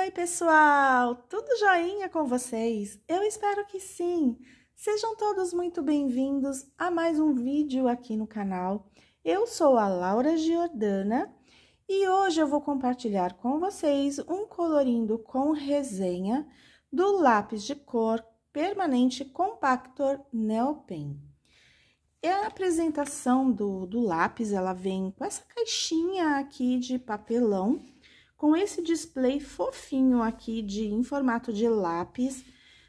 oi, pessoal! Tudo joinha com vocês? Eu espero que sim! Sejam todos muito bem-vindos a mais um vídeo aqui no canal. Eu sou a Laura Giordana e hoje eu vou compartilhar com vocês um colorindo com resenha do lápis de cor permanente Compactor Neopen. É a apresentação do, do lápis, ela vem com essa caixinha aqui de papelão, com esse display fofinho aqui de, em formato de lápis,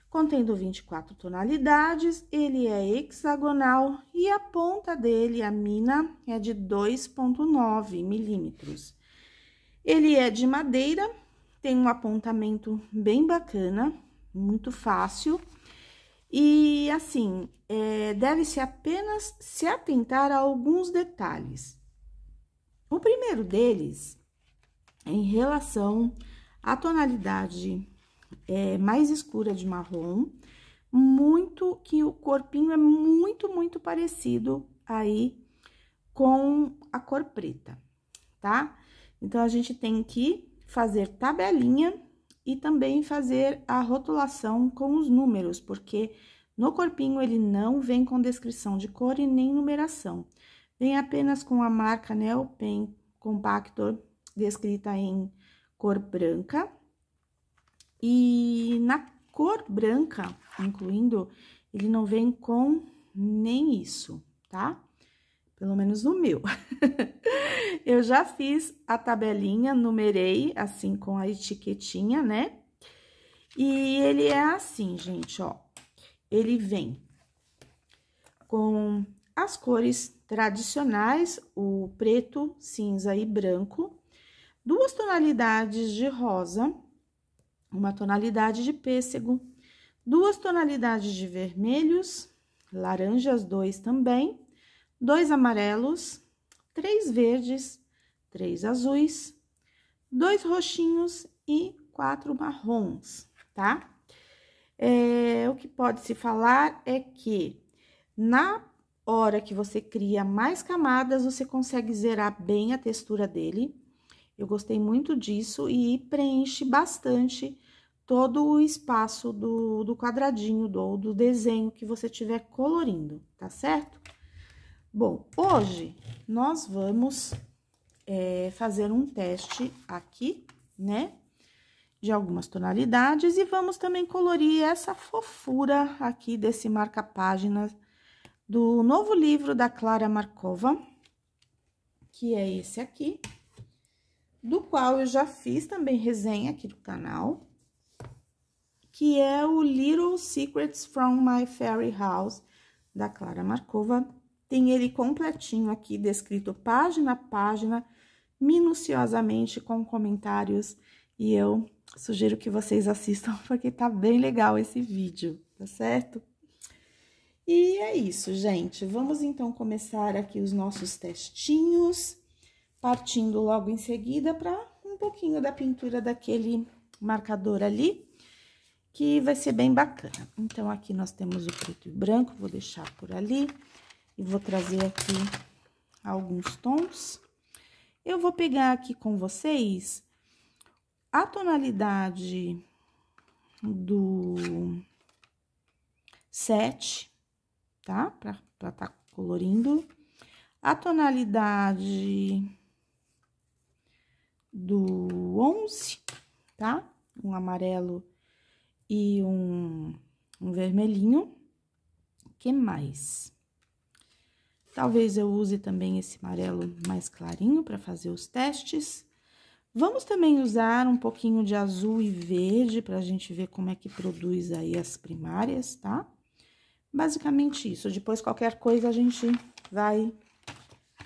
contendo 24 tonalidades, ele é hexagonal e a ponta dele, a mina, é de 2,9 milímetros. Ele é de madeira, tem um apontamento bem bacana, muito fácil. E, assim, é, deve-se apenas se atentar a alguns detalhes. O primeiro deles em relação à tonalidade é, mais escura de marrom, muito que o corpinho é muito, muito parecido aí com a cor preta, tá? Então, a gente tem que fazer tabelinha e também fazer a rotulação com os números, porque no corpinho ele não vem com descrição de cor e nem numeração. Vem apenas com a marca Neopen Compactor descrita em cor branca. E na cor branca, incluindo, ele não vem com nem isso, tá? Pelo menos no meu. eu já fiz a tabelinha, numerei, assim, com a etiquetinha, né? E ele é assim, gente, ó. Ele vem com as cores tradicionais, o preto, cinza e branco, duas tonalidades de rosa, uma tonalidade de pêssego, duas tonalidades de vermelhos, laranjas, dois também, dois amarelos, três verdes, três azuis, dois roxinhos e quatro marrons, tá? É, o que pode se falar é que na hora que você cria mais camadas, você consegue zerar bem a textura dele eu gostei muito disso e preenche bastante todo o espaço do, do quadradinho do, do desenho que você tiver colorindo, tá certo? Bom, hoje nós vamos é, fazer um teste aqui, né? De algumas tonalidades e vamos também colorir essa fofura aqui desse marca-páginas do novo livro da Clara Markova, que é esse aqui do qual eu já fiz também resenha aqui do canal, que é o Little Secrets from My Fairy House, da Clara Markova. Tem ele completinho aqui, descrito página a página, minuciosamente, com comentários, e eu sugiro que vocês assistam, porque tá bem legal esse vídeo, tá certo? E é isso, gente. Vamos então começar aqui os nossos testinhos partindo logo em seguida para um pouquinho da pintura daquele marcador ali, que vai ser bem bacana. Então, aqui nós temos o preto e branco, vou deixar por ali e vou trazer aqui alguns tons. Eu vou pegar aqui com vocês a tonalidade do 7, tá? Pra, pra tá colorindo. A tonalidade do 11, tá? Um amarelo e um, um vermelhinho. Que mais? Talvez eu use também esse amarelo mais clarinho para fazer os testes. Vamos também usar um pouquinho de azul e verde para a gente ver como é que produz aí as primárias, tá? Basicamente isso. Depois, qualquer coisa, a gente vai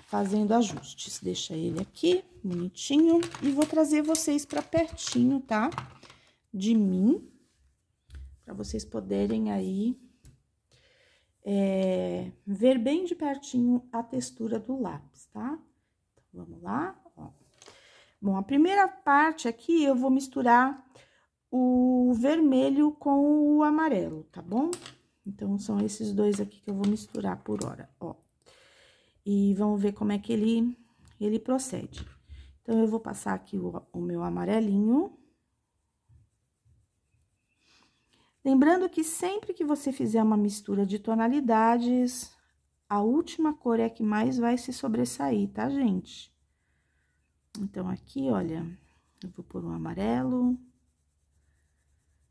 fazendo ajustes. Deixa ele aqui, bonitinho, e vou trazer vocês para pertinho, tá? De mim, para vocês poderem aí é, ver bem de pertinho a textura do lápis, tá? Então, vamos lá, ó. Bom, a primeira parte aqui eu vou misturar o vermelho com o amarelo, tá bom? Então, são esses dois aqui que eu vou misturar por hora, ó e vamos ver como é que ele, ele procede. Então, eu vou passar aqui o, o meu amarelinho. Lembrando que sempre que você fizer uma mistura de tonalidades, a última cor é a que mais vai se sobressair, tá, gente? Então, aqui, olha, eu vou pôr um amarelo,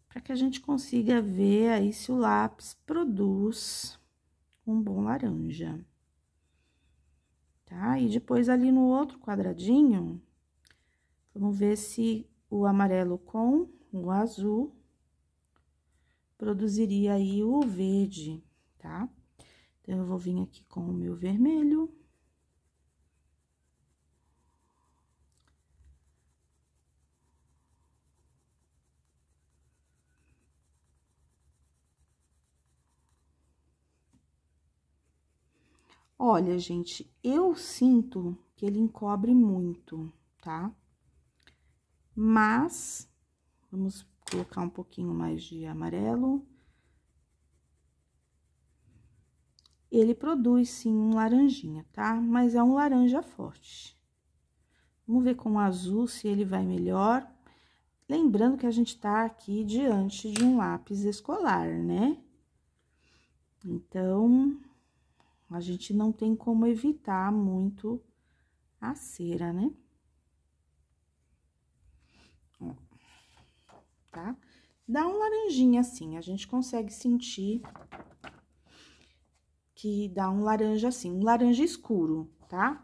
para que a gente consiga ver aí se o lápis produz um bom laranja tá? E depois, ali no outro quadradinho, vamos ver se o amarelo com o azul produziria aí o verde, tá? Então, eu vou vir aqui com o meu vermelho. Olha, gente, eu sinto que ele encobre muito, tá? Mas, vamos colocar um pouquinho mais de amarelo. Ele produz, sim, um laranjinha, tá? Mas é um laranja forte. Vamos ver com o azul se ele vai melhor. Lembrando que a gente tá aqui diante de um lápis escolar, né? Então, a gente não tem como evitar muito a cera, né? Ó, tá? Dá um laranjinha assim, a gente consegue sentir que dá um laranja assim, um laranja escuro, tá?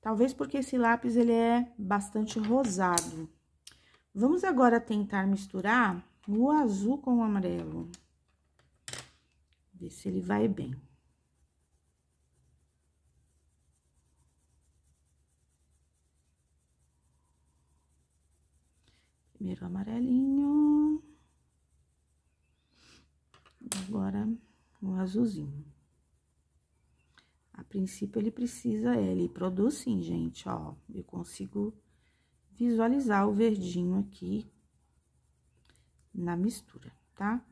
Talvez porque esse lápis, ele é bastante rosado. Vamos agora tentar misturar o azul com o amarelo. Ver se ele vai bem. Primeiro amarelinho. Agora, o azulzinho. A princípio, ele precisa, ele produz sim, gente, ó. Eu consigo visualizar o verdinho aqui na mistura, tá?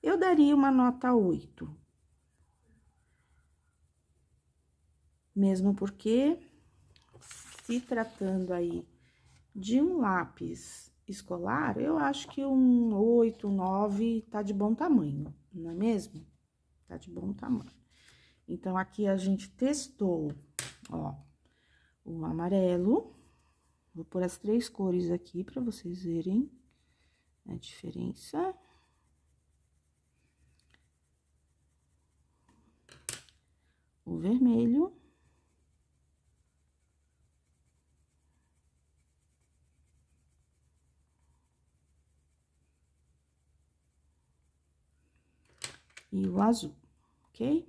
Eu daria uma nota 8. Mesmo porque, se tratando aí de um lápis escolar, eu acho que um 8, 9 tá de bom tamanho, não é mesmo? Tá de bom tamanho. Então, aqui a gente testou, ó, o amarelo. Vou pôr as três cores aqui para vocês verem a diferença. O vermelho. e o azul, ok?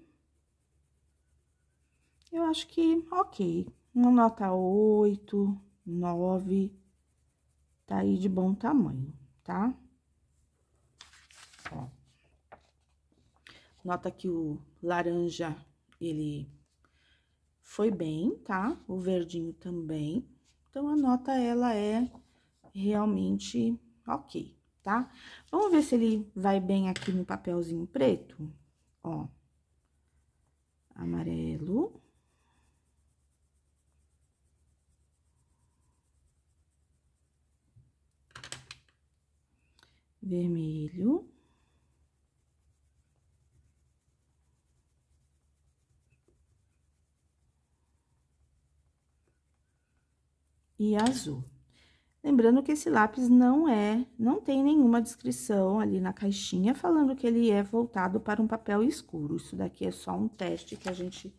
Eu acho que ok, uma nota 8, 9, tá aí de bom tamanho, tá? Ó. Nota que o laranja, ele foi bem, tá? O verdinho também. Então, a nota, ela é realmente ok tá? Vamos ver se ele vai bem aqui no papelzinho preto, ó. Amarelo. Vermelho. E azul. Lembrando que esse lápis não é, não tem nenhuma descrição ali na caixinha falando que ele é voltado para um papel escuro. Isso daqui é só um teste que a gente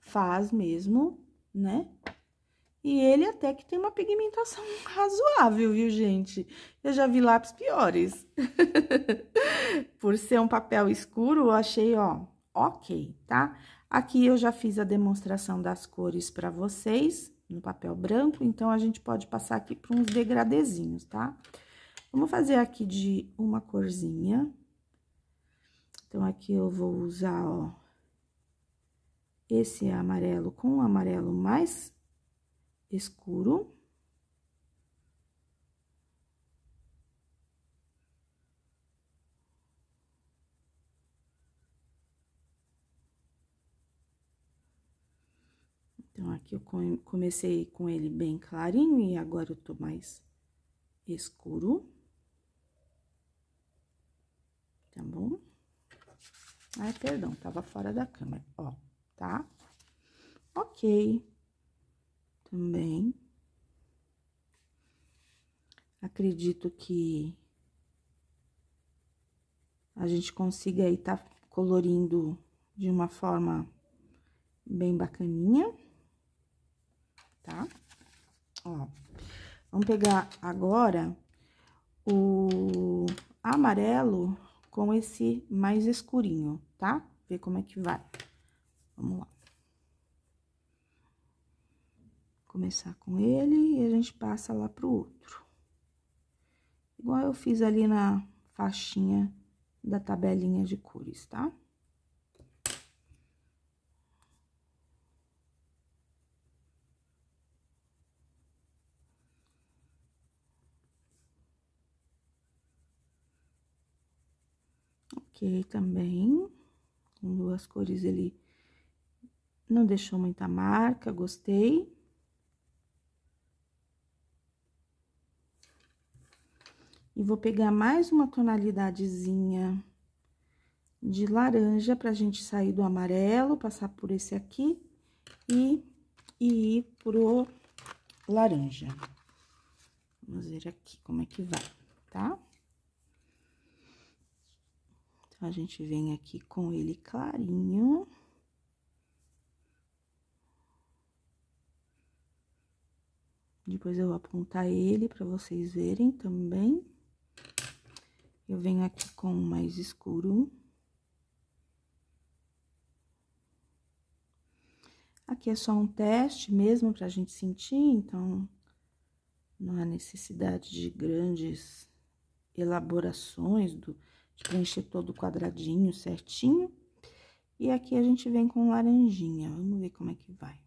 faz mesmo, né? E ele até que tem uma pigmentação razoável, viu, gente? Eu já vi lápis piores. Por ser um papel escuro, eu achei, ó, ok, tá? Aqui eu já fiz a demonstração das cores para vocês, no papel branco, então a gente pode passar aqui para uns degradezinhos, tá? Vamos fazer aqui de uma corzinha. Então, aqui eu vou usar, ó, esse amarelo com o amarelo mais escuro. Então, aqui eu comecei com ele bem clarinho e agora eu tô mais escuro. Tá bom? Ai, perdão, tava fora da câmera, ó, tá? Ok. Também. Acredito que a gente consiga aí tá colorindo de uma forma bem bacaninha tá? Ó, vamos pegar agora o amarelo com esse mais escurinho, tá? Ver como é que vai. Vamos lá. Começar com ele e a gente passa lá pro outro. Igual eu fiz ali na faixinha da tabelinha de cores, tá? também, com duas cores ele não deixou muita marca, gostei. E vou pegar mais uma tonalidadezinha de laranja pra gente sair do amarelo, passar por esse aqui e, e ir pro laranja. Vamos ver aqui como é que vai, tá? Tá? A gente vem aqui com ele clarinho. Depois eu vou apontar ele para vocês verem também. Eu venho aqui com o mais escuro. Aqui é só um teste mesmo para a gente sentir, então não há necessidade de grandes elaborações do preencher todo o quadradinho certinho. E aqui a gente vem com laranjinha, vamos ver como é que vai.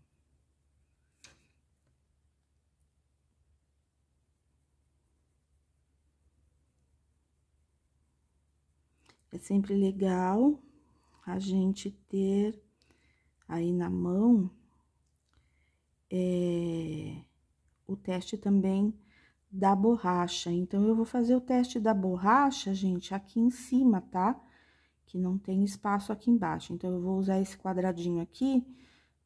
É sempre legal a gente ter aí na mão é, o teste também da borracha. Então, eu vou fazer o teste da borracha, gente, aqui em cima, tá? Que não tem espaço aqui embaixo. Então, eu vou usar esse quadradinho aqui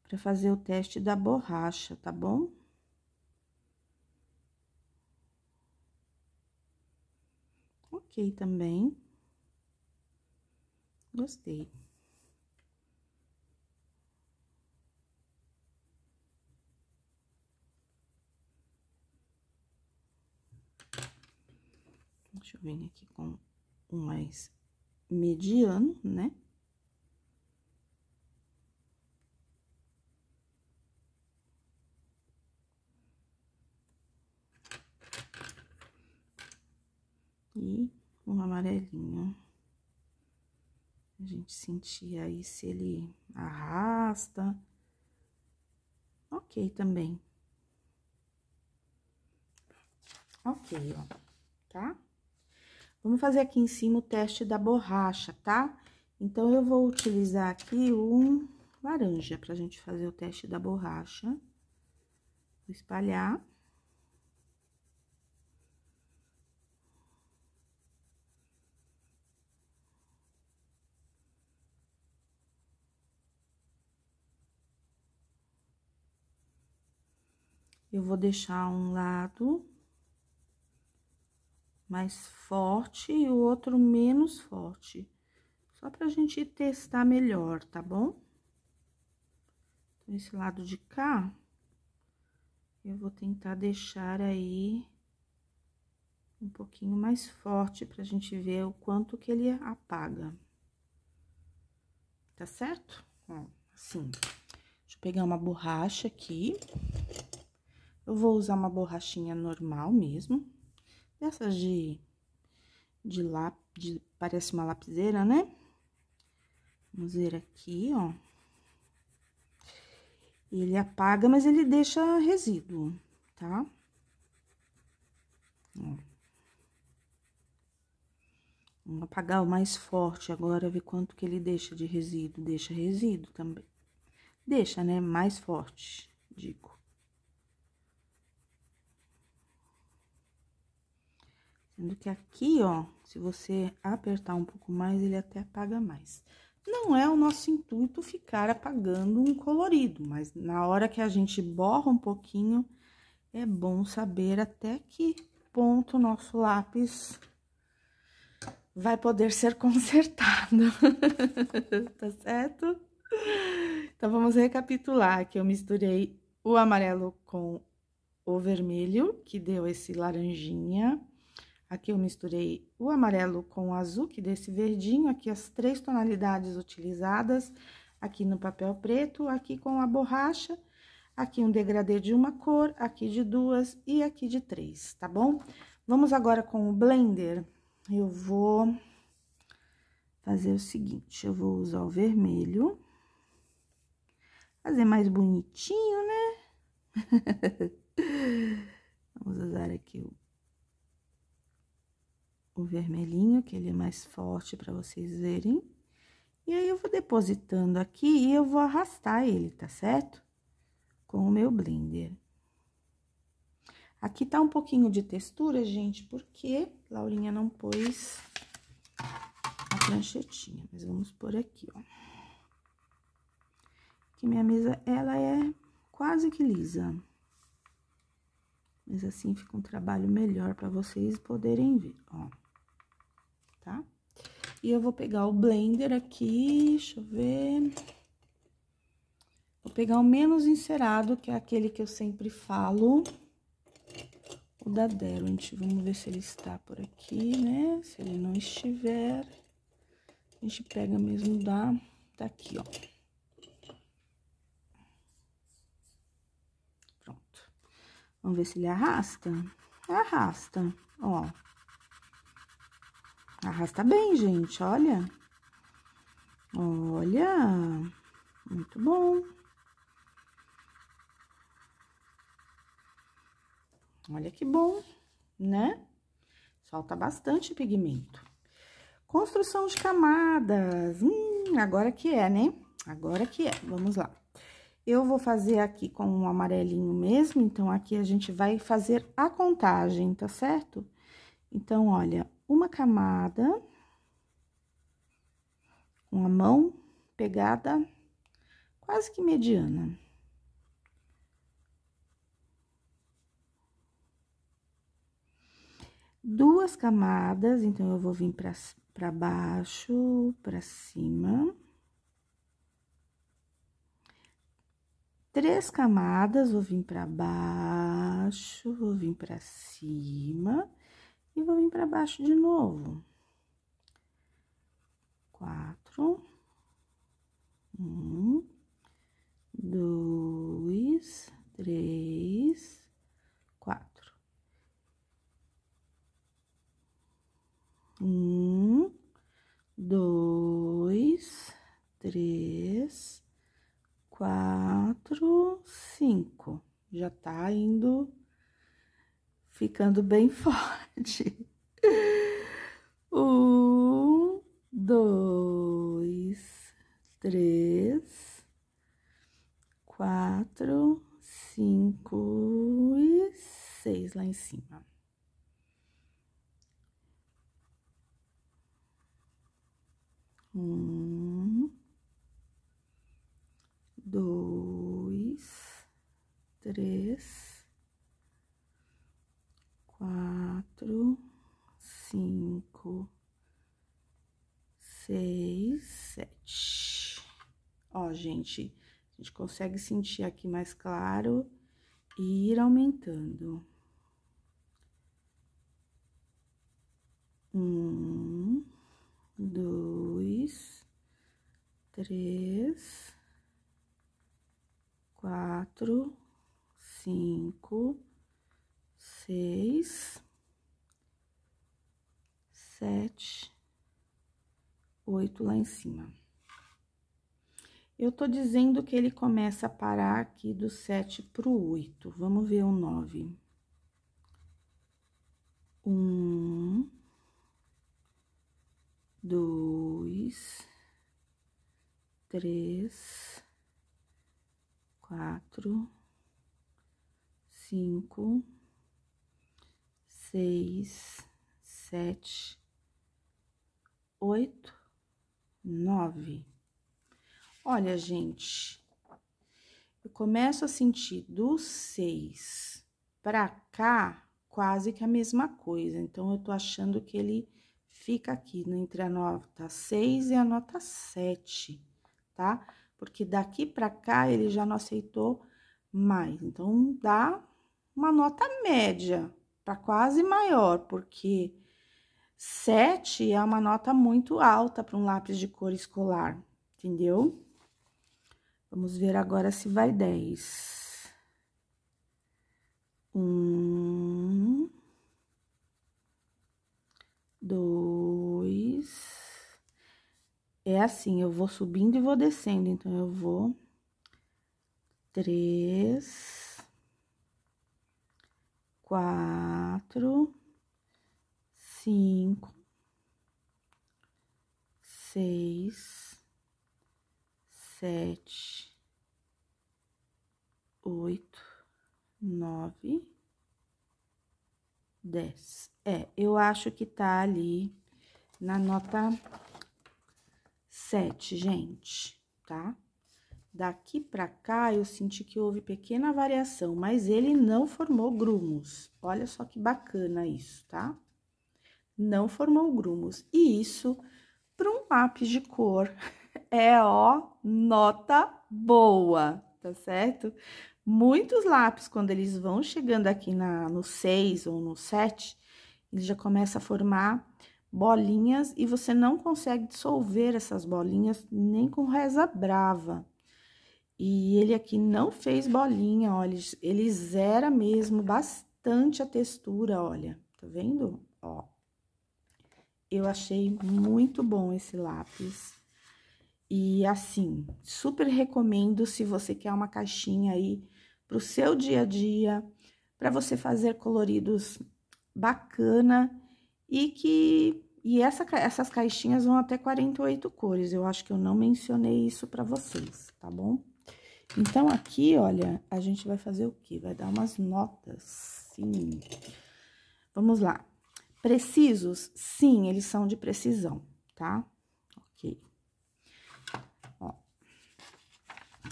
para fazer o teste da borracha, tá bom? Ok também. Gostei. Deixa eu vir aqui com um mais mediano, né? E um amarelinho. A gente sentir aí se ele arrasta. Ok também. Ok, ó, tá? Vamos fazer aqui em cima o teste da borracha, tá? Então, eu vou utilizar aqui um laranja pra gente fazer o teste da borracha. Vou espalhar. Eu vou deixar um lado mais forte e o outro menos forte. Só pra gente testar melhor, tá bom? Então, esse lado de cá, eu vou tentar deixar aí um pouquinho mais forte pra gente ver o quanto que ele apaga. Tá certo? Ó, assim. Deixa eu pegar uma borracha aqui. Eu vou usar uma borrachinha normal mesmo peças de, de lápis, de, parece uma lapiseira, né? Vamos ver aqui, ó. Ele apaga, mas ele deixa resíduo, tá? Vamos apagar o mais forte agora, ver quanto que ele deixa de resíduo. Deixa resíduo também. Deixa, né? Mais forte, digo. Sendo que aqui, ó, se você apertar um pouco mais, ele até apaga mais. Não é o nosso intuito ficar apagando um colorido, mas na hora que a gente borra um pouquinho, é bom saber até que ponto o nosso lápis vai poder ser consertado, tá certo? Então, vamos recapitular que eu misturei o amarelo com o vermelho, que deu esse laranjinha, Aqui eu misturei o amarelo com o azul, que desse verdinho, aqui as três tonalidades utilizadas, aqui no papel preto, aqui com a borracha, aqui um degradê de uma cor, aqui de duas e aqui de três, tá bom? Vamos agora com o blender, eu vou fazer o seguinte, eu vou usar o vermelho, fazer mais bonitinho, né? Vamos usar aqui o o vermelhinho, que ele é mais forte para vocês verem. E aí, eu vou depositando aqui e eu vou arrastar ele, tá certo? Com o meu blender. Aqui tá um pouquinho de textura, gente, porque Laurinha não pôs a pranchetinha. Mas vamos por aqui, ó. Que minha mesa, ela é quase que lisa. Mas assim fica um trabalho melhor para vocês poderem ver, ó tá? E eu vou pegar o blender aqui, deixa eu ver. Vou pegar o menos encerado, que é aquele que eu sempre falo. O da Derwent, vamos ver se ele está por aqui, né? Se ele não estiver, a gente pega mesmo da... Tá aqui, ó. Pronto. Vamos ver se ele arrasta. Arrasta, ó. Arrasta bem, gente, olha. Olha, muito bom. Olha que bom, né? Solta bastante pigmento. Construção de camadas. Hum, agora que é, né? Agora que é. Vamos lá. Eu vou fazer aqui com um amarelinho mesmo, então aqui a gente vai fazer a contagem, tá certo? Então, olha, uma camada com a mão pegada quase que mediana. Duas camadas, então eu vou vir para para baixo, para cima. Três camadas, vou vir para baixo, vou vir para cima e vou vir para baixo de novo. Quatro. Um. Dois. Três. Quatro. Um. Dois. Três. Quatro. Cinco. Já tá indo ficando bem forte. Um, dois, três, quatro, cinco e seis lá em cima. gente. A gente consegue sentir aqui mais claro e ir aumentando. tô dizendo que ele começa a parar aqui do 7 pro 8. Vamos ver o 9. Um, dois, três, quatro, cinco, seis, sete, oito, nove. Olha, gente, eu começo a sentir do 6 pra cá quase que a mesma coisa. Então, eu tô achando que ele fica aqui né, entre a nota 6 e a nota 7, tá? Porque daqui pra cá ele já não aceitou mais. Então, dá uma nota média para quase maior, porque 7 é uma nota muito alta para um lápis de cor escolar, entendeu? Vamos ver agora se vai 10. Um, dois. É assim, eu vou subindo e vou descendo, então eu vou três, quatro, cinco, seis sete, oito, nove, dez. É, eu acho que tá ali na nota sete, gente, tá? Daqui pra cá, eu senti que houve pequena variação, mas ele não formou grumos. Olha só que bacana isso, tá? Não formou grumos. E isso, para um lápis de cor, é ó, nota boa, tá certo? Muitos lápis, quando eles vão chegando aqui na, no 6 ou no 7, ele já começa a formar bolinhas e você não consegue dissolver essas bolinhas nem com reza brava. E ele aqui não fez bolinha, olha, ele zera mesmo bastante a textura, olha, tá vendo? Ó, eu achei muito bom esse lápis. E assim, super recomendo se você quer uma caixinha aí para o seu dia a dia, para você fazer coloridos bacana e que e essa, essas caixinhas vão até 48 cores. Eu acho que eu não mencionei isso para vocês, tá bom? Então, aqui, olha, a gente vai fazer o quê? Vai dar umas notas, sim. Vamos lá. Precisos? Sim, eles são de precisão, tá?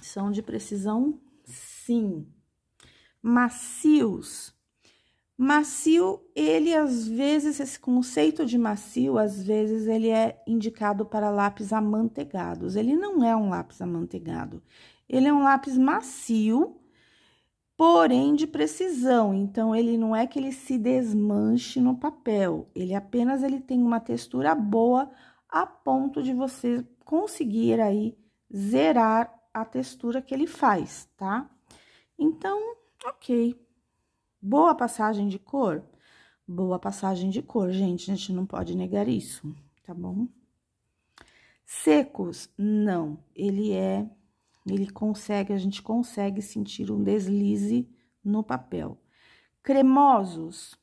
São de precisão, sim. Macios. Macio, ele às vezes, esse conceito de macio, às vezes ele é indicado para lápis amanteigados. Ele não é um lápis amanteigado. Ele é um lápis macio, porém de precisão. Então, ele não é que ele se desmanche no papel. Ele apenas ele tem uma textura boa a ponto de você conseguir aí zerar a textura que ele faz, tá? Então, ok. Boa passagem de cor? Boa passagem de cor, gente. A gente não pode negar isso, tá bom? Secos, não. Ele é... Ele consegue, a gente consegue sentir um deslize no papel. Cremosos,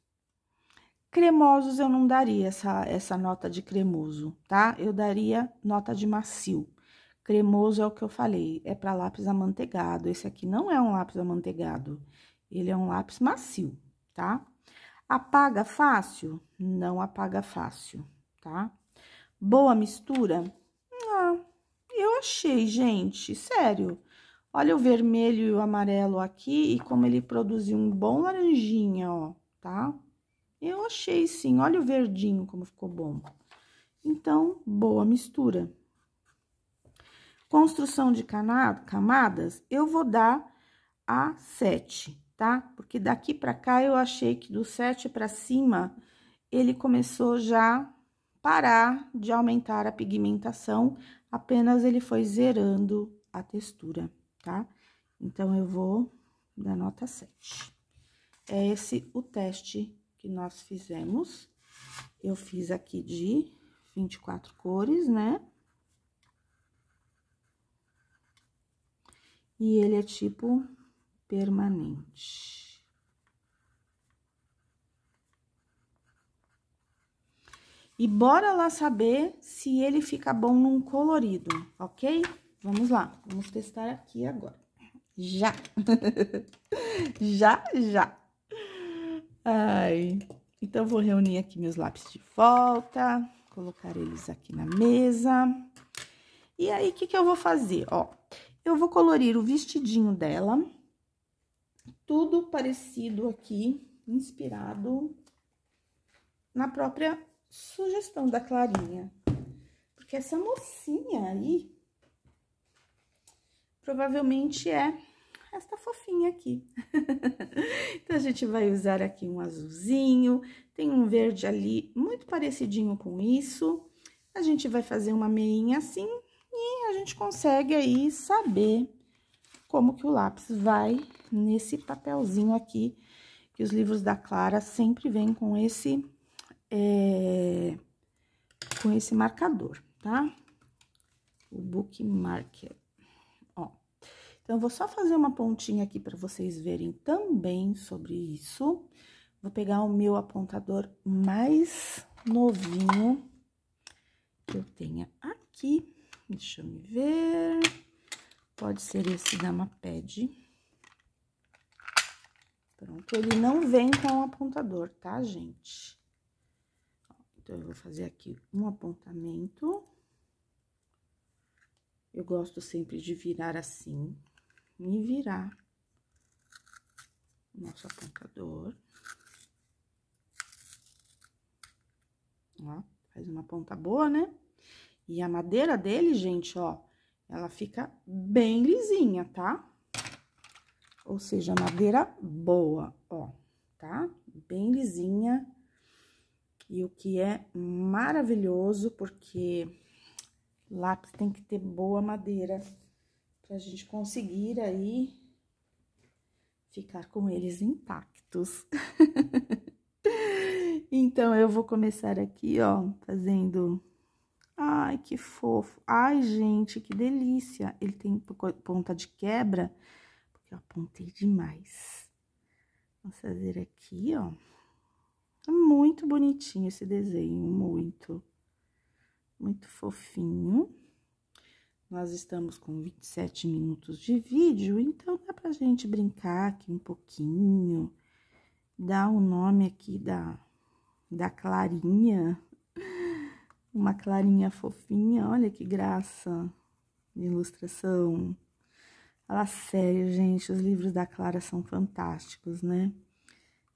cremosos eu não daria essa, essa nota de cremoso, tá? Eu daria nota de macio. Cremoso é o que eu falei, é para lápis amanteigado. Esse aqui não é um lápis amanteigado, ele é um lápis macio, tá? Apaga fácil? Não apaga fácil, tá? Boa mistura? Ah, eu achei, gente, sério. Olha o vermelho e o amarelo aqui e como ele produziu um bom laranjinha, ó, tá? Eu achei sim, olha o verdinho como ficou bom. Então, boa mistura. Construção de camadas, eu vou dar a 7, tá? Porque daqui para cá eu achei que do 7 para cima ele começou já parar de aumentar a pigmentação, apenas ele foi zerando a textura, tá? Então eu vou da nota 7. É esse o teste que nós fizemos. Eu fiz aqui de 24 cores, né? e ele é tipo permanente. E bora lá saber se ele fica bom num colorido, ok? Vamos lá, vamos testar aqui agora. Já! já, já! Ai, então vou reunir aqui meus lápis de volta, colocar eles aqui na mesa. E aí, o que que eu vou fazer? Ó, eu vou colorir o vestidinho dela, tudo parecido aqui, inspirado na própria sugestão da Clarinha. Porque essa mocinha aí, provavelmente é esta fofinha aqui. então, a gente vai usar aqui um azulzinho, tem um verde ali muito parecidinho com isso. A gente vai fazer uma meinha assim, a gente consegue aí saber como que o lápis vai nesse papelzinho aqui, que os livros da Clara sempre vêm com esse, é, com esse marcador, tá? O bookmarker. Ó, então, eu vou só fazer uma pontinha aqui para vocês verem também sobre isso. Vou pegar o meu apontador mais novinho que eu tenha aqui. Deixa eu me ver. Pode ser esse da Maped. Pronto, ele não vem com apontador, tá, gente? Então, eu vou fazer aqui um apontamento. Eu gosto sempre de virar assim, me virar nosso apontador. Ó, faz uma ponta boa, né? E a madeira dele, gente, ó, ela fica bem lisinha, tá? Ou seja, madeira boa, ó, tá? Bem lisinha. E o que é maravilhoso, porque lápis tem que ter boa madeira pra gente conseguir aí ficar com eles intactos. então, eu vou começar aqui, ó, fazendo Ai, que fofo. Ai, gente, que delícia. Ele tem ponta de quebra, porque eu apontei demais. Vamos fazer aqui, ó. É muito bonitinho esse desenho, muito. Muito fofinho. Nós estamos com 27 minutos de vídeo, então dá pra gente brincar aqui um pouquinho. Dar o um nome aqui da, da Clarinha. Uma clarinha fofinha, olha que graça de ilustração. Fala sério, gente, os livros da Clara são fantásticos, né?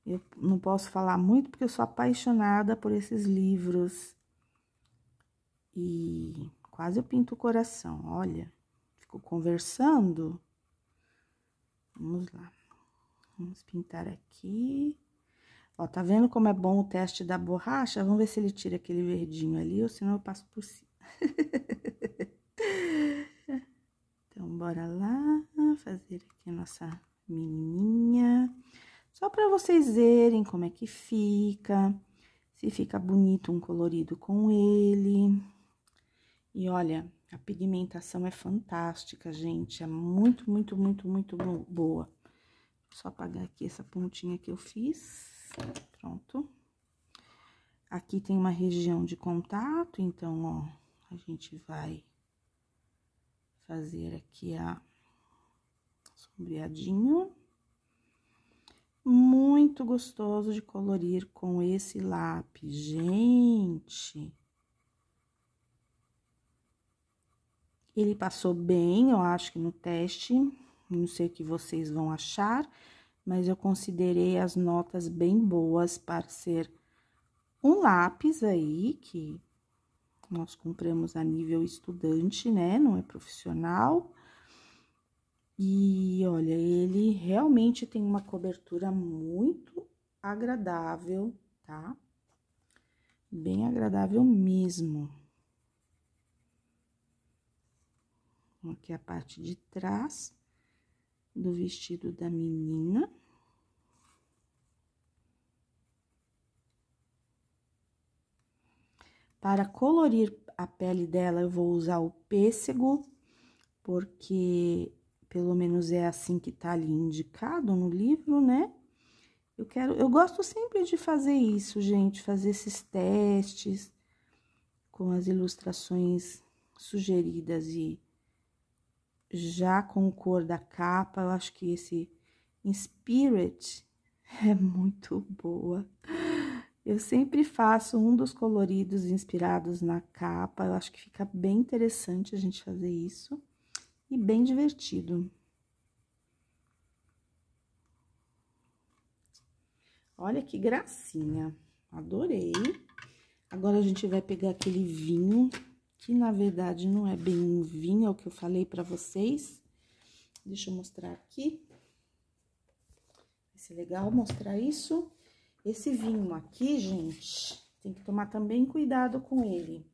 Eu não posso falar muito porque eu sou apaixonada por esses livros. E quase eu pinto o coração, olha. Fico conversando. Vamos lá. Vamos pintar aqui. Ó, tá vendo como é bom o teste da borracha? Vamos ver se ele tira aquele verdinho ali, ou senão eu passo por cima. então, bora lá fazer aqui a nossa menininha. Só pra vocês verem como é que fica, se fica bonito um colorido com ele. E olha, a pigmentação é fantástica, gente, é muito, muito, muito, muito boa. Só apagar aqui essa pontinha que eu fiz. Pronto. Aqui tem uma região de contato, então, ó, a gente vai fazer aqui a sombreadinho. Muito gostoso de colorir com esse lápis, gente. Ele passou bem, eu acho que no teste, não sei o que vocês vão achar mas eu considerei as notas bem boas para ser um lápis aí que nós compramos a nível estudante, né? Não é profissional. E olha, ele realmente tem uma cobertura muito agradável, tá? Bem agradável mesmo. Aqui a parte de trás do vestido da menina. Para colorir a pele dela, eu vou usar o pêssego, porque pelo menos é assim que tá ali indicado no livro, né? Eu quero, eu gosto sempre de fazer isso, gente, fazer esses testes com as ilustrações sugeridas e já com cor da capa. Eu acho que esse Spirit é muito boa. Eu sempre faço um dos coloridos inspirados na capa. Eu acho que fica bem interessante a gente fazer isso. E bem divertido. Olha que gracinha. Adorei. Agora a gente vai pegar aquele vinho que na verdade não é bem um vinho, é o que eu falei para vocês. Deixa eu mostrar aqui. Vai ser legal mostrar isso. Esse vinho aqui, gente, tem que tomar também cuidado com ele,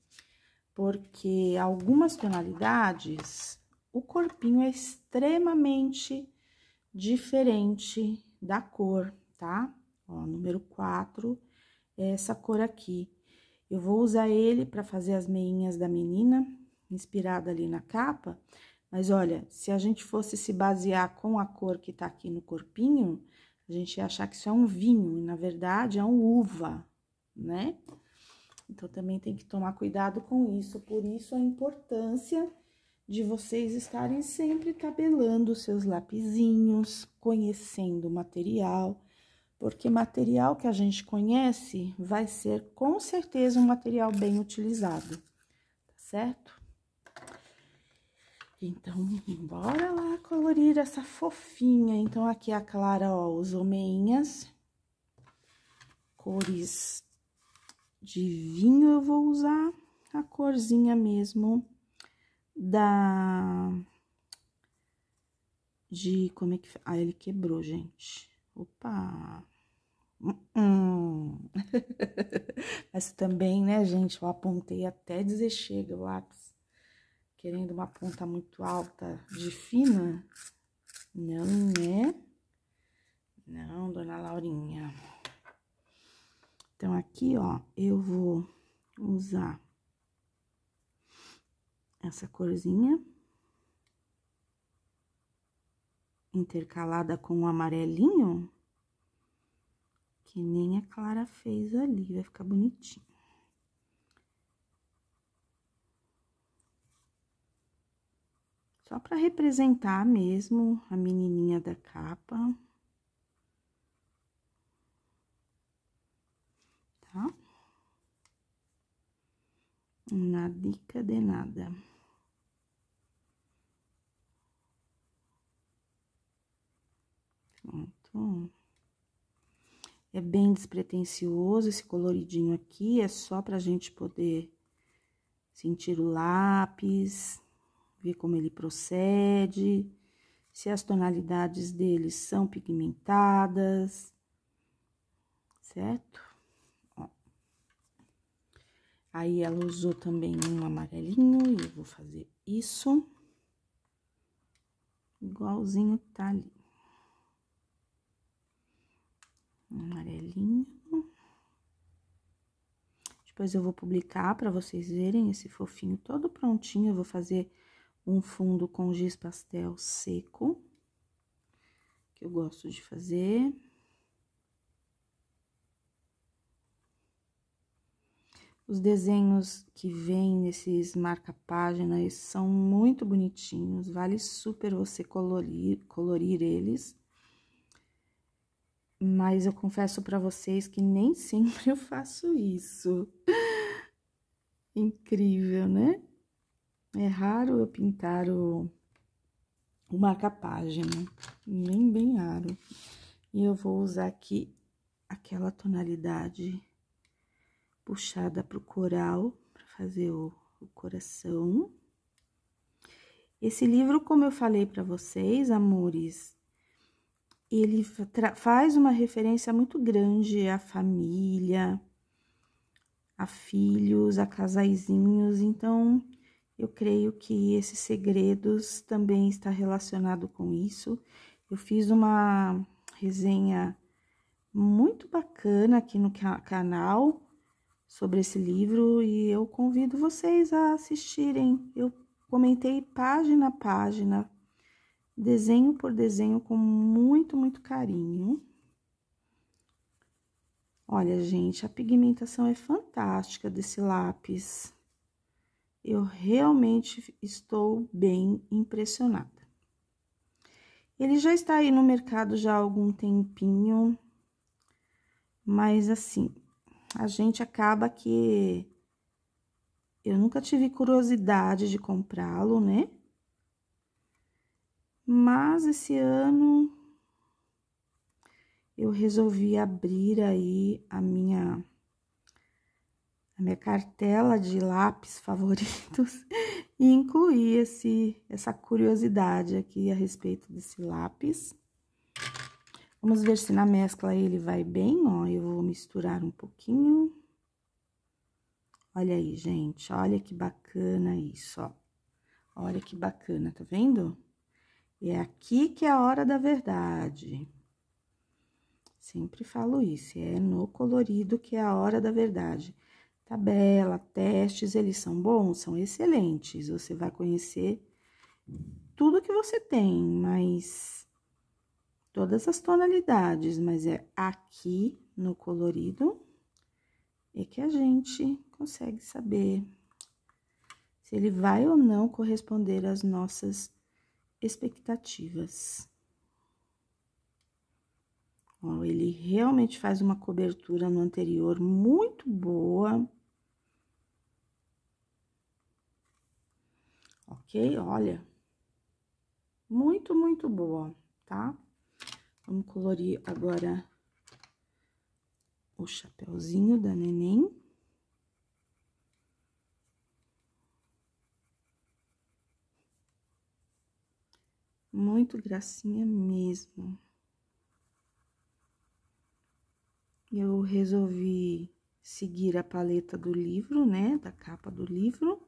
porque algumas tonalidades, o corpinho é extremamente diferente da cor, tá? Ó, número 4 é essa cor aqui. Eu vou usar ele para fazer as meinhas da menina, inspirada ali na capa. Mas olha, se a gente fosse se basear com a cor que tá aqui no corpinho, a gente ia achar que isso é um vinho, e na verdade é um uva, né? Então, também tem que tomar cuidado com isso. Por isso, a importância de vocês estarem sempre tabelando seus lapisinhos, conhecendo o material, porque material que a gente conhece vai ser com certeza um material bem utilizado, tá certo? Então, bora lá colorir essa fofinha. Então, aqui é a Clara, ó, usou meinhas, cores de vinho, eu vou usar a corzinha mesmo da... De, como é que... Ah, ele quebrou, gente. Opa! Hum, hum. Mas também, né, gente, eu apontei até dizer chega o lápis. Querendo uma ponta muito alta de fina. Não, né? Não, dona Laurinha. Então, aqui, ó, eu vou usar essa corzinha. intercalada com o amarelinho, que nem a Clara fez ali, vai ficar bonitinho. Só para representar mesmo a menininha da capa. Tá? dica de nada. Pronto. É bem despretensioso esse coloridinho aqui, é só pra gente poder sentir o lápis, ver como ele procede, se as tonalidades dele são pigmentadas, certo? Ó. Aí ela usou também um amarelinho e eu vou fazer isso. Igualzinho tá ali. amarelinho. Depois eu vou publicar para vocês verem esse fofinho todo prontinho. Eu vou fazer um fundo com giz pastel seco, que eu gosto de fazer. Os desenhos que vêm nesses marca-páginas são muito bonitinhos, vale super você colorir, colorir eles mas eu confesso para vocês que nem sempre eu faço isso. Incrível, né? É raro eu pintar o, o marca-página, nem bem raro. E eu vou usar aqui aquela tonalidade puxada pro coral, para fazer o, o coração. Esse livro, como eu falei para vocês, amores, ele faz uma referência muito grande à família, a filhos, a casaisinhos. Então, eu creio que esses segredos também está relacionado com isso. Eu fiz uma resenha muito bacana aqui no canal sobre esse livro e eu convido vocês a assistirem. Eu comentei página a página desenho por desenho com muito, muito carinho. Olha, gente, a pigmentação é fantástica desse lápis. Eu realmente estou bem impressionada. Ele já está aí no mercado já há algum tempinho, mas assim, a gente acaba que eu nunca tive curiosidade de comprá-lo, né? Mas esse ano eu resolvi abrir aí a minha a minha cartela de lápis favoritos e incluir esse essa curiosidade aqui a respeito desse lápis. Vamos ver se na mescla ele vai bem, ó. Eu vou misturar um pouquinho. Olha aí, gente. Olha que bacana isso, ó. Olha que bacana, tá vendo? é aqui que é a hora da verdade. Sempre falo isso, é no colorido que é a hora da verdade. Tabela, testes, eles são bons, são excelentes. Você vai conhecer tudo que você tem, mas todas as tonalidades, mas é aqui no colorido é que a gente consegue saber se ele vai ou não corresponder às nossas expectativas. ele realmente faz uma cobertura no anterior muito boa. Ok? Olha. Muito, muito boa, tá? Vamos colorir agora o chapéuzinho da neném. Muito gracinha mesmo. Eu resolvi seguir a paleta do livro, né? Da capa do livro,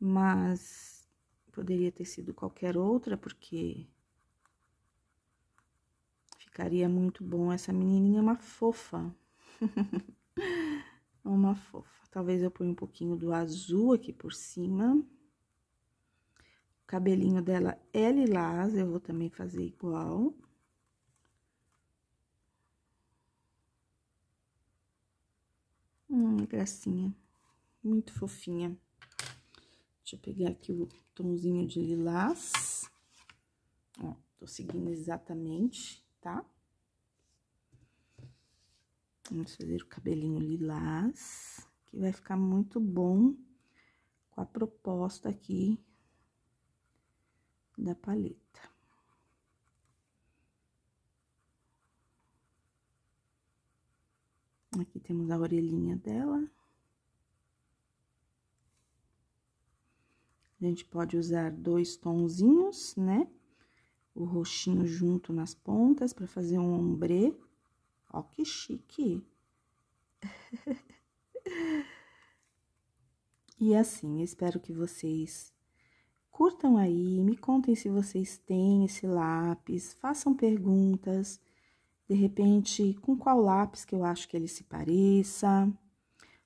mas poderia ter sido qualquer outra, porque ficaria muito bom. Essa menininha é uma fofa. uma fofa. Talvez eu ponha um pouquinho do azul aqui por cima. O cabelinho dela é lilás, eu vou também fazer igual. Hum, gracinha. Muito fofinha. Deixa eu pegar aqui o tomzinho de lilás. Ó, tô seguindo exatamente, tá? Vamos fazer o cabelinho lilás, que vai ficar muito bom com a proposta aqui da paleta. Aqui temos a orelhinha dela. A gente pode usar dois tonzinhos, né? O roxinho junto nas pontas para fazer um ombre. Ó, que chique! e assim, espero que vocês Curtam aí, me contem se vocês têm esse lápis, façam perguntas, de repente, com qual lápis que eu acho que ele se pareça,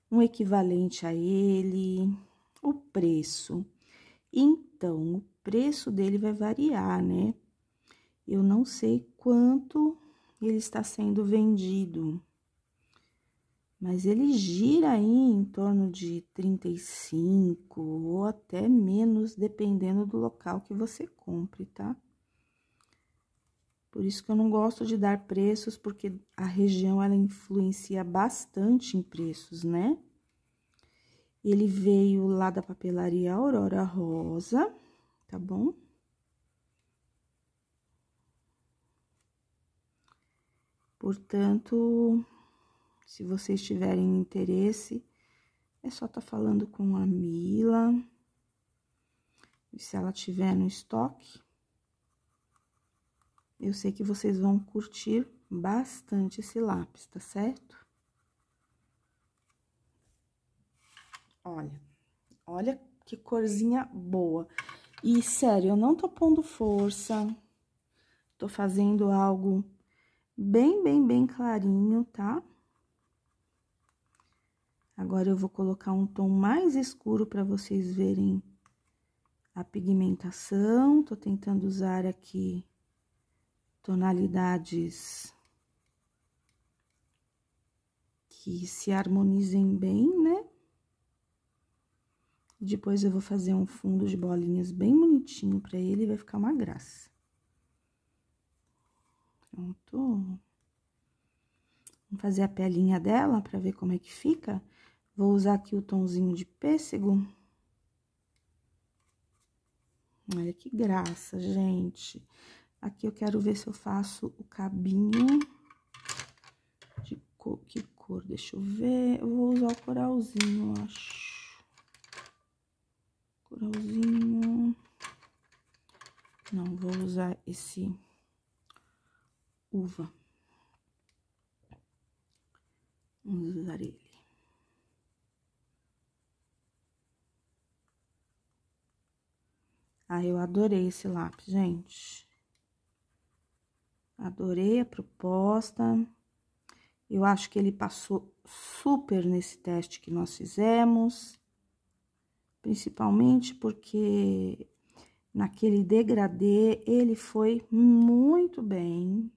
um equivalente a ele, o preço. Então, o preço dele vai variar, né? Eu não sei quanto ele está sendo vendido mas ele gira aí em torno de 35 ou até menos, dependendo do local que você compre, tá? Por isso que eu não gosto de dar preços, porque a região ela influencia bastante em preços, né? Ele veio lá da papelaria Aurora Rosa, tá bom? Portanto, se vocês tiverem interesse, é só tá falando com a Mila. E se ela tiver no estoque, eu sei que vocês vão curtir bastante esse lápis, tá certo? Olha, olha que corzinha boa. E, sério, eu não tô pondo força, tô fazendo algo bem, bem, bem clarinho, tá? Agora eu vou colocar um tom mais escuro para vocês verem a pigmentação. Tô tentando usar aqui tonalidades que se harmonizem bem, né? Depois eu vou fazer um fundo de bolinhas bem bonitinho para ele, vai ficar uma graça. Pronto. Vamos fazer a pelinha dela para ver como é que fica. Vou usar aqui o tonzinho de pêssego. Olha que graça, gente. Aqui eu quero ver se eu faço o cabinho de cor, que cor, deixa eu ver. Eu vou usar o coralzinho, eu acho. Coralzinho. Não, vou usar esse uva. Vamos usar ele. Ah, eu adorei esse lápis, gente. Adorei a proposta. Eu acho que ele passou super nesse teste que nós fizemos. Principalmente porque naquele degradê ele foi muito bem.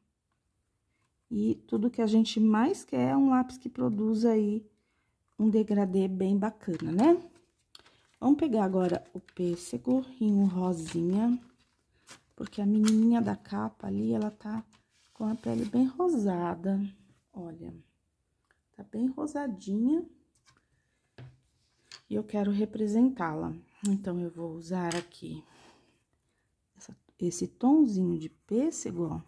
E tudo que a gente mais quer é um lápis que produza aí um degradê bem bacana, né? Vamos pegar agora o pêssego e um rosinha, porque a menininha da capa ali, ela tá com a pele bem rosada. Olha, tá bem rosadinha. E eu quero representá-la. Então, eu vou usar aqui essa, esse tonzinho de pêssego, ó.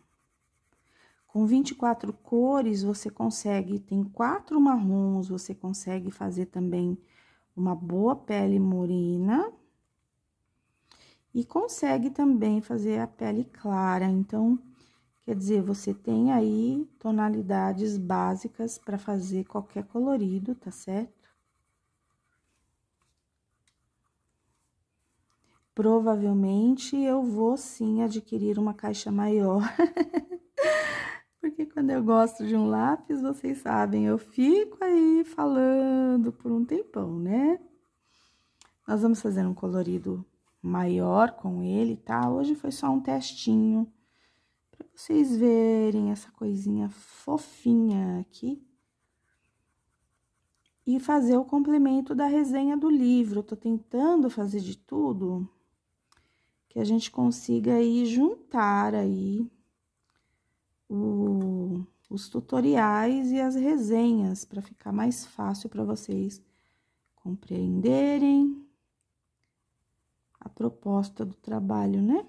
Com 24 cores, você consegue, tem quatro marrons, você consegue fazer também uma boa pele morena. E consegue também fazer a pele clara, então, quer dizer, você tem aí tonalidades básicas para fazer qualquer colorido, tá certo? Provavelmente eu vou sim adquirir uma caixa maior porque quando eu gosto de um lápis, vocês sabem, eu fico aí falando por um tempão, né? Nós vamos fazer um colorido maior com ele, tá? Hoje foi só um testinho, para vocês verem essa coisinha fofinha aqui. E fazer o complemento da resenha do livro. Eu tô tentando fazer de tudo que a gente consiga aí juntar aí o, os tutoriais e as resenhas para ficar mais fácil para vocês compreenderem a proposta do trabalho, né?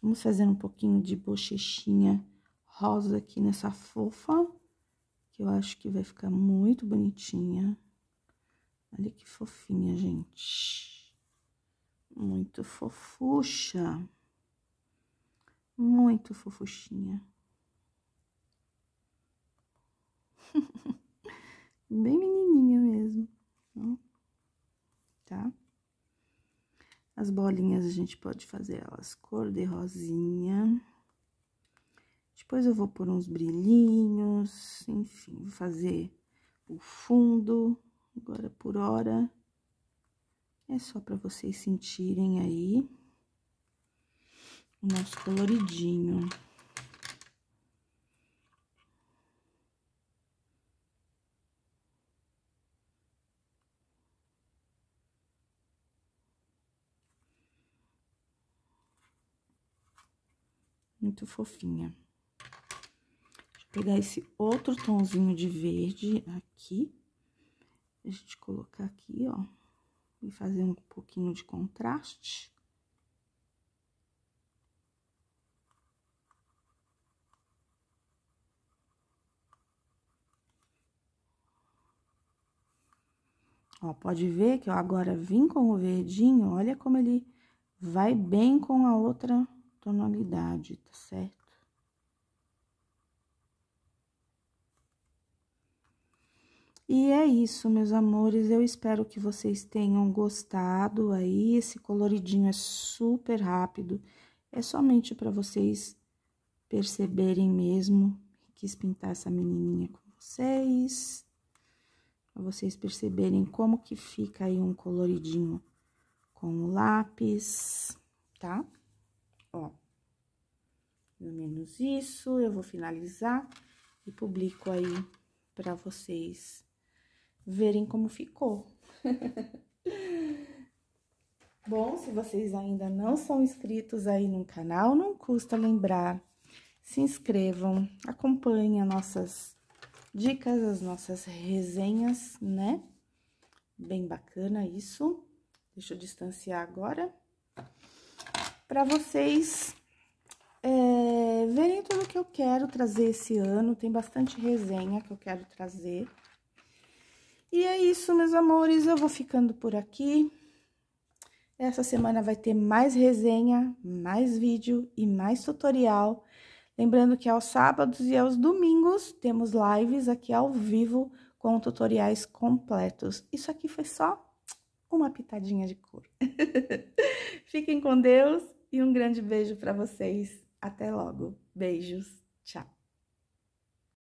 Vamos fazer um pouquinho de bochechinha rosa aqui nessa fofa, que eu acho que vai ficar muito bonitinha. Olha que fofinha, gente. Muito fofucha. Muito fofuchinha. Bem menininha mesmo, tá? As bolinhas a gente pode fazer elas cor de rosinha. Depois eu vou pôr uns brilhinhos, enfim, vou fazer o fundo. Agora, por hora, é só para vocês sentirem aí o nosso coloridinho. muito fofinha. Deixa eu pegar esse outro tonzinho de verde aqui. A gente colocar aqui, ó. E fazer um pouquinho de contraste. Ó, pode ver que eu agora vim com o verdinho, olha como ele vai bem com a outra tonalidade, tá certo? E é isso, meus amores. Eu espero que vocês tenham gostado aí. Esse coloridinho é super rápido. É somente para vocês perceberem mesmo. Quis pintar essa menininha com vocês. Para vocês perceberem como que fica aí um coloridinho com o lápis, tá? ó. Pelo menos isso, eu vou finalizar e publico aí para vocês verem como ficou. Bom, se vocês ainda não são inscritos aí no canal, não custa lembrar. Se inscrevam, acompanhem as nossas dicas, as nossas resenhas, né? Bem bacana isso. Deixa eu distanciar agora para vocês é, verem tudo que eu quero trazer esse ano. Tem bastante resenha que eu quero trazer. E é isso, meus amores. Eu vou ficando por aqui. Essa semana vai ter mais resenha, mais vídeo e mais tutorial. Lembrando que aos sábados e aos domingos temos lives aqui ao vivo com tutoriais completos. Isso aqui foi só uma pitadinha de cor. Fiquem com Deus e um grande beijo para vocês. Até logo. Beijos. Tchau.